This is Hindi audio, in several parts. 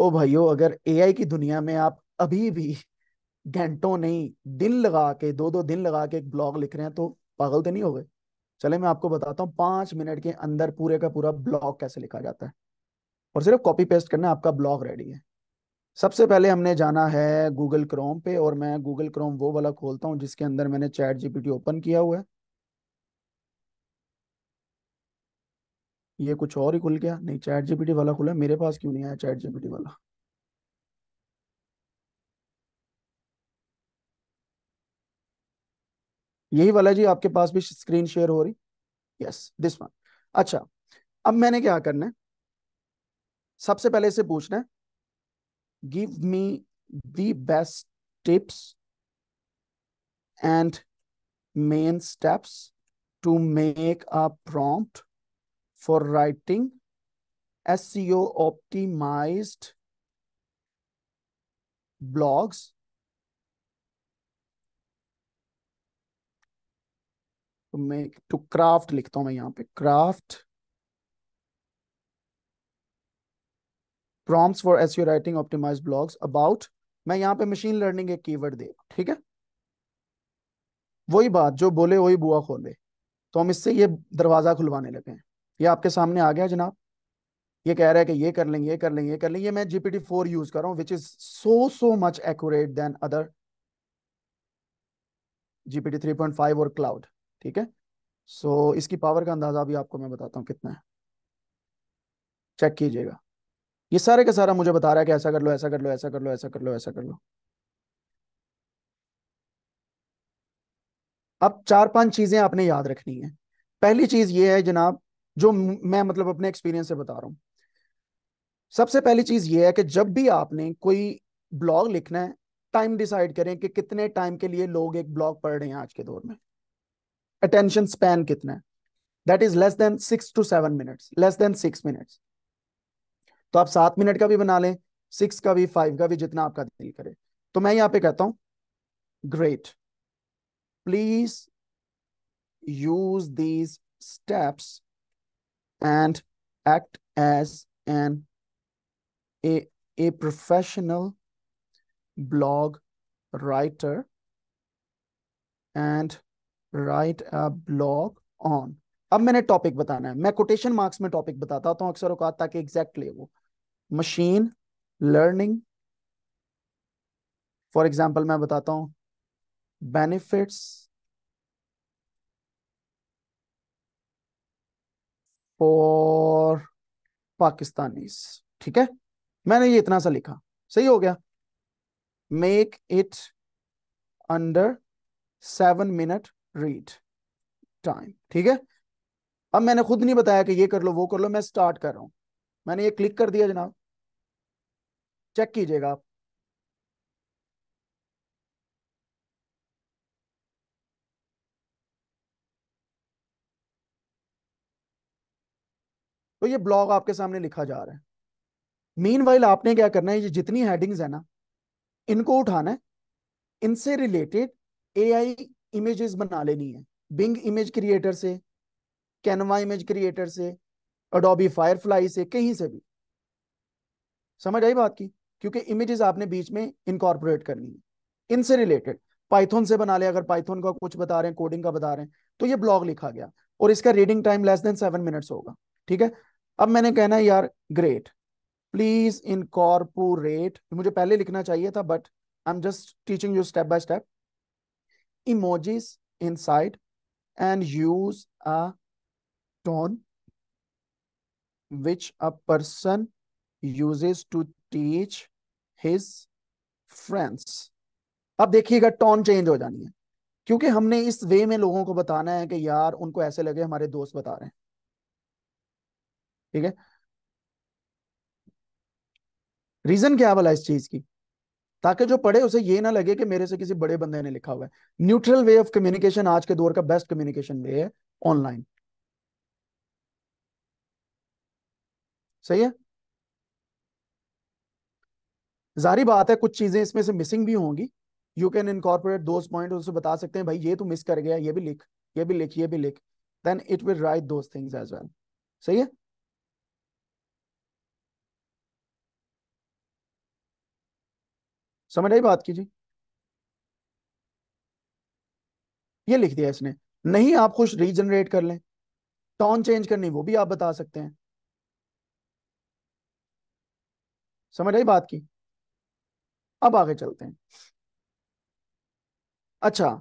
ओ भाइयों अगर एआई की दुनिया में आप अभी भी घंटों नहीं दिन लगा के दो दो दिन लगा के एक ब्लॉग लिख रहे हैं तो पागल तो नहीं हो गए चले मैं आपको बताता हूँ पांच मिनट के अंदर पूरे का पूरा ब्लॉग कैसे लिखा जाता है और सिर्फ कॉपी पेस्ट करना आपका ब्लॉग रेडी है सबसे पहले हमने जाना है गूगल क्रोम पे और मैं गूगल क्रोम वो वाला खोलता हूँ जिसके अंदर मैंने चैट जीपीटी ओपन किया हुआ है ये कुछ और ही खुल गया नहीं चैट जीपीटी वाला खुला मेरे पास क्यों नहीं आया चैट जीपीटी वाला यही वाला जी आपके पास भी स्क्रीन शेयर हो रही यस दिस वन अच्छा अब मैंने क्या करना है सबसे पहले इसे पूछना है give me the best tips and main steps to make a prompt for writing SEO optimized blogs. तो to मैं टू क्राफ्ट लिखता हूं मैं यहां पर craft prompts for SEO writing optimise blogs about मैं यहाँ पे e मशीन लर्निंग एक कीवर्ड देगा ठीक है वही बात जो बोले वही बुआ खोले तो हम इससे ये दरवाजा खुलवाने लगे हैं ये आपके सामने आ गया जनाब ये कह रहा है कि ये कर लेंगे ये कर लेंगे ये कर लेंगे मैं जीपीटी फोर यूज कर रहा हूं which is so so much accurate than other GPT three point five और क्लाउड ठीक है सो so, इसकी पावर का अंदाजा भी आपको मैं बताता हूँ कितना है चेक कीजिएगा ये सारे का सारा मुझे बता रहा है कि ऐसा कर लो ऐसा कर लो ऐसा कर लो ऐसा कर लो ऐसा कर लो अब चार पांच चीजें आपने याद रखनी है पहली चीज ये है जनाब जो मैं मतलब अपने एक्सपीरियंस से बता रहा हूँ सबसे पहली चीज ये है कि जब भी आपने कोई ब्लॉग लिखना है टाइम डिसाइड करें कि कितने टाइम के लिए लोग एक ब्लॉग पढ़ रहे हैं आज के दौर में अटेंशन स्पैन कितना है that is less than six to seven minutes less than six minutes तो आप सात मिनट का भी बना लें सिक्स का भी फाइव का भी जितना आपका दिल करे तो मैं यहां पे कहता हूं great please use these steps and act as an a, a professional blog writer and write a blog on अब मैंने टॉपिक बताना है मैं कोटेशन मार्क्स में टॉपिक बताता हूं तो अक्सर औकात ताकि एग्जैक्ट ले वो मशीन लर्निंग फॉर एग्जाम्पल मैं बताता हूं बेनिफिट्स फॉर पाकिस्तानीज ठीक है मैंने ये इतना सा लिखा सही हो गया make it under seven minute read time ठीक है अब मैंने खुद नहीं बताया कि ये कर लो वो कर लो मैं स्टार्ट कर रहा हूं मैंने ये क्लिक कर दिया जनाब चेक कीजिएगा आप तो ये ब्लॉग आपके सामने लिखा जा रहा है मीन वाइल आपने क्या करना है ये जितनी हेडिंग्स है ना इनको उठाना है इनसे रिलेटेड एआई इमेजेस बना लेनी है बिंग इमेज क्रिएटर से कैनवा इमेज क्रिएटर से अडोबी फायरफ्लाई से कहीं से भी समझ आई बात की क्योंकि इमेजेस आपने बीच में इनकॉर्पोरेट करनी है इनसे रिलेटेड पाइथन से बना ले अगर पाइथन का कुछ बता रहे हैं कोडिंग का बता रहे हैं तो ये ब्लॉग लिखा गया और इसका reading time less than seven minutes होगा ठीक है अब मैंने कहना है यार ग्रेट प्लीज इन इनकॉर्पोरेट मुझे पहले लिखना चाहिए था but I am just teaching you step by step emojis inside and use a tone which a person uses to teach his friends अब देखिएगा टोन चेंज हो जानी है क्योंकि हमने इस वे में लोगों को बताना है कि यार उनको ऐसे लगे हमारे दोस्त बता रहे हैं ठीक है रीजन क्या वाला इस चीज की ताकि जो पढ़े उसे ये ना लगे कि मेरे से किसी बड़े बंदे ने लिखा हुआ है न्यूट्रल वे ऑफ कम्युनिकेशन आज के दौर का बेस्ट कम्युनिकेशन वे है ऑनलाइन सही है जारी बात है कुछ चीजें इसमें से मिसिंग भी होंगी यू कैन इनकॉर्पोरेट दो पॉइंट उसे बता सकते हैं भाई ये तू मिस कर गया ये भी लिख ये भी लिख ये भी लिख then it will write those things as well सही है समझ आई बात कीजिए ये लिख दिया इसने नहीं आप खुश रीजनरेट कर लें टॉन चेंज करनी वो भी आप बता सकते हैं समझ आई बात की अब आगे चलते हैं अच्छा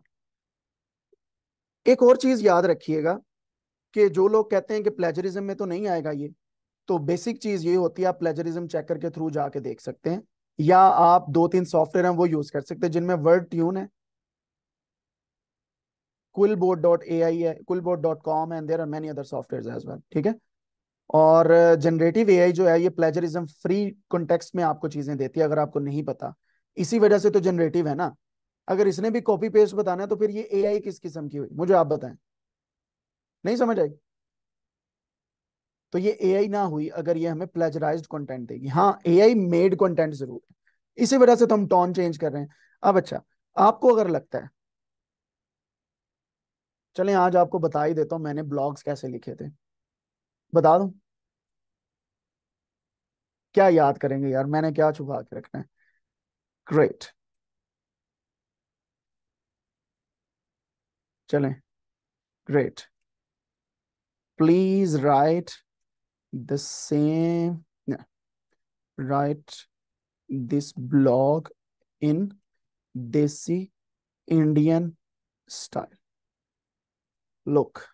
एक और चीज याद रखिएगा कि जो लोग कहते हैं कि प्लेजरिज्म में तो नहीं आएगा ये तो बेसिक चीज ये होती है आप प्लेजरिज्म चेक करके थ्रू जाके देख सकते हैं या आप दो तीन सॉफ्टवेयर हैं वो यूज कर सकते हैं जिनमें वर्ड ट्यून है कुलबोर्ड डॉट ए आई है coolboard dot com and there are many other software as well ठीक है और जनरेटिव एआई जो है ये प्लेजरिज्म फ्री कॉन्टेक्स्ट में आपको चीजें देती है अगर आपको नहीं पता इसी वजह से तो जनरेटिव है ना अगर इसने भी कॉपी पेस्ट बताना है तो फिर ये आई किस किस्म की हुई मुझे आप बताएं नहीं समझ आई तो ये ए ना हुई अगर ये हमें प्लेजराइज कॉन्टेंट देगी हाँ आई मेड कॉन्टेंट जरूर है इसी वजह से तो हम टॉन चेंज कर रहे हैं अब अच्छा आपको अगर लगता है चले आज आपको बता ही देता हूं मैंने ब्लॉग्स कैसे लिखे थे बता दू क्या याद करेंगे यार मैंने क्या छुपा के रखना है ग्रेट चलें great please write the same yeah, write this blog in desi indian style look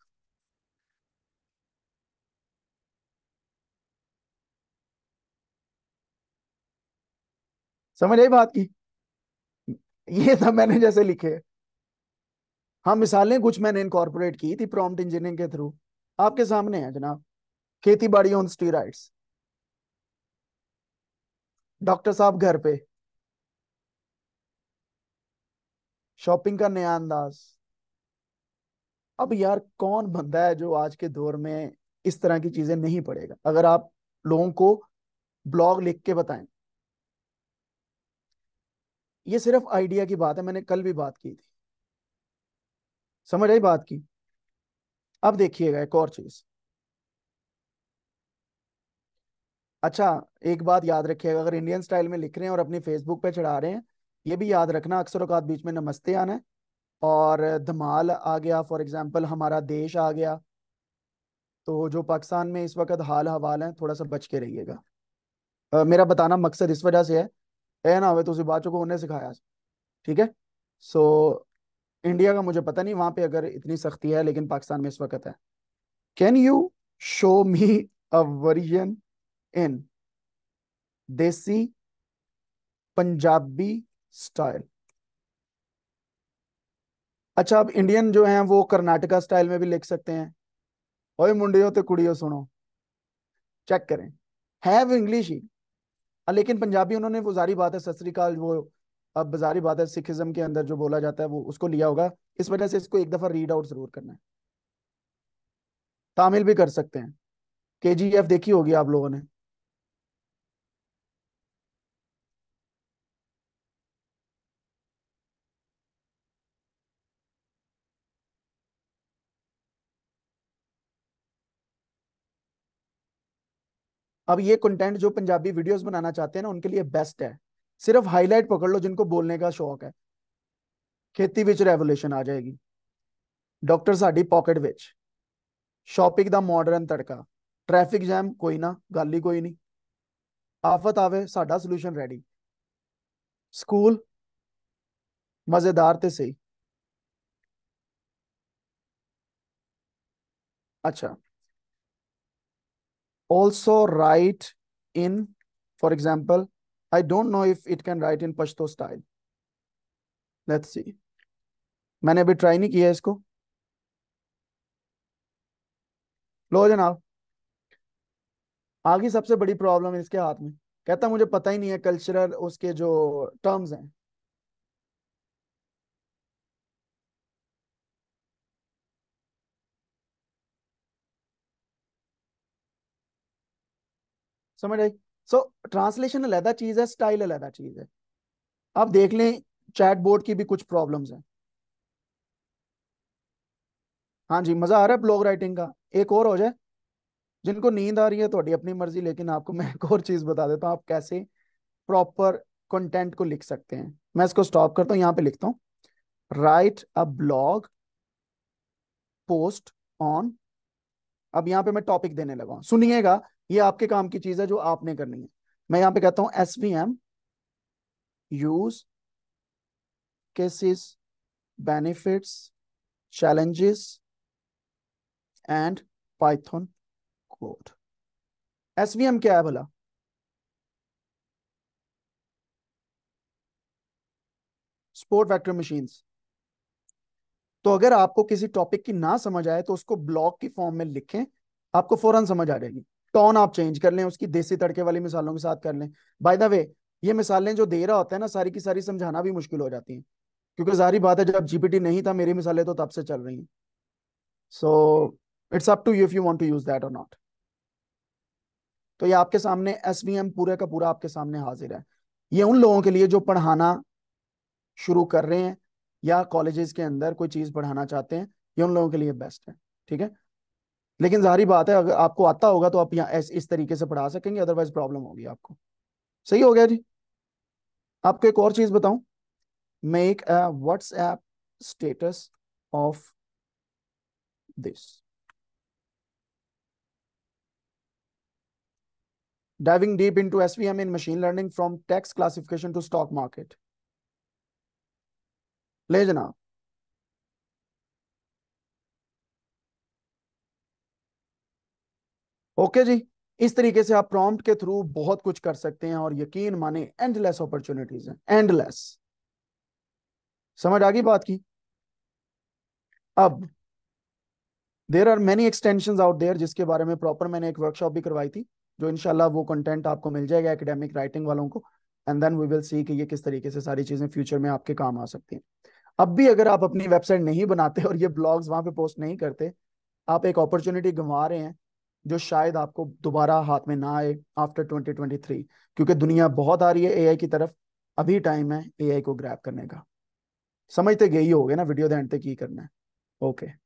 समझ आई बात की ये था तो मैंने जैसे लिखे हाँ मिसालें कुछ मैंने इनकॉर्पोरेट की थी प्रॉम्प्ट इंजीनियरिंग के थ्रू आपके सामने है जनाब खेती बाड़ी ऑन स्टीराइड्स डॉक्टर साहब घर पे शॉपिंग का नया अंदाज अब यार कौन बंदा है जो आज के दौर में इस तरह की चीजें नहीं पड़ेगा अगर आप लोगों को ब्लॉग लिख के बताएं ये सिर्फ आइडिया की बात है मैंने कल भी बात की थी समझ आई बात की अब देखिएगा एक और चीज अच्छा एक बात याद रखिएगा अगर इंडियन स्टाइल में लिख रहे हैं और अपनी फेसबुक पे चढ़ा रहे हैं ये भी याद रखना अक्सर अकात बीच में नमस्ते आना है और धमाल आ गया फॉर एग्जाम्पल हमारा देश आ गया तो जो पाकिस्तान में इस वक्त हाल हवाल है थोड़ा सा बच के रहिएगा मेरा बताना मकसद इस वजह से है ऐ ना हो तो उसी बातों को उन्हें सिखाया ठीक है सो इंडिया का मुझे पता नहीं वहां पे अगर इतनी सख्ती है लेकिन पाकिस्तान में इस वक्त है can you show me a version in desi Punjabi style अच्छा अब इंडियन जो है वो कर्नाटका स्टाइल में भी लिख सकते हैं ओए मुंडियो तो कुड़ियो सुनो चेक करें हैव इंग्लिश ही हाँ, लेकिन पंजाबी उन्होंने वो जारी बात है सत वो अब बाजारी बात है सिखिज्म के अंदर जो बोला जाता है वो उसको लिया होगा इस वजह से इसको एक दफा रीड आउट जरूर करना है तामिल भी कर सकते हैं के जी एफ देखी होगी आप लोगों ने अब ये कंटेंट जो पंजाबी वीडियोस बनाना चाहते हैं ना उनके लिए बेस्ट है सिर्फ हाईलाइट पकड़ लो जिनको बोलने का शौक है खेती विच रेवोल्यूशन आ जाएगी डॉक्टर साड़ी पॉकेट विच shopping the modern tadka traffic jam कोई ना गल ही कोई नहीं आफत आवे साडा सोल्यूशन रेडी स्कूल मजेदार ते सही अच्छा also write in, for example, I don't know if it can write in Pashto style. Let's see. मैंने अभी ट्राई नहीं किया इसको लो जनाब आगे सबसे बड़ी प्रॉब्लम इसके हाथ में कहता मुझे पता ही नहीं है कल्चरल उसके जो टर्म्स हैं समझ आई सो ट्रांसलेशन अलहदा चीज है स्टाइल अलहदा चीज है आप देख लें चैट बोर्ड की भी कुछ प्रॉब्लम्स हैं हाँ जी मजा आ रहा है ब्लॉग राइटिंग का एक और हो जाए जिनको नींद आ रही है थोड़ी अपनी मर्जी लेकिन आपको मैं एक और चीज बता देता हूँ आप कैसे प्रॉपर कंटेंट को लिख सकते हैं मैं इसको स्टॉप करता हूँ यहाँ पे लिखता हूँ write a blog post on अब यहाँ पे मैं टॉपिक देने लगा सुनिएगा ये आपके काम की चीज है जो आपने करनी है मैं यहां पे कहता हूं S V M use cases benefits challenges and Python code S V M क्या है भला स्पोर्ट वेक्टर मशीन्स तो अगर आपको किसी टॉपिक की ना समझ आए तो उसको ब्लॉक की फॉर्म में लिखें आपको फौरन समझ आ जाएगी टोन आप चेंज कर लें उसकी देसी तड़के वाली मिसालों के साथ कर लें बाय द वे ये मिसालें जो दे रहा होता है ना सारी की सारी समझाना भी मुश्किल हो जाती है क्योंकि जारी बात है जब जीपीटी नहीं था मेरी मिसालें तो तब से चल रही हैं so it's up to you if you want to use that और नॉट तो ये आपके सामने एस पूरे का पूरा आपके सामने हाजिर है ये उन लोगों के लिए जो पढ़ाना शुरू कर रहे हैं या कॉलेजेस के अंदर कोई चीज पढ़ाना चाहते हैं ये उन लोगों के लिए बेस्ट है ठीक है लेकिन जारी बात है अगर आपको आता होगा तो आप यहाँ इस, इस तरीके से पढ़ा सकेंगे अदरवाइज प्रॉब्लम होगी आपको सही हो गया जी आपको एक और चीज बताऊं make a WhatsApp status of this diving deep into SVM in machine learning from text classification to stock market ले जनाब ओके जी इस तरीके से आप प्रॉम्प्ट के थ्रू बहुत कुछ कर सकते हैं और यकीन माने एंडलेस अपॉर्चुनिटीज हैं एंडलेस समझ आ गई बात की अब there are many extension out there जिसके बारे में प्रॉपर मैंने एक वर्कशॉप भी करवाई थी जो इनशाला वो कंटेंट आपको मिल जाएगा एकेडमिक राइटिंग वालों को and then we will see कि ये किस तरीके से सारी चीजें फ्यूचर में आपके काम आ सकती हैं अब भी अगर आप अपनी वेबसाइट नहीं बनाते और ये ब्लॉग्स वहां पे पोस्ट नहीं करते आप एक अपॉर्चुनिटी गंवा रहे हैं जो शायद आपको दोबारा हाथ में ना आए आफ्टर 2023 क्योंकि दुनिया बहुत आ रही है एआई की तरफ अभी टाइम है एआई को ग्रैप करने का समझते गए ही हो गए ना वीडियो ध्यान की ही करना है ओके okay.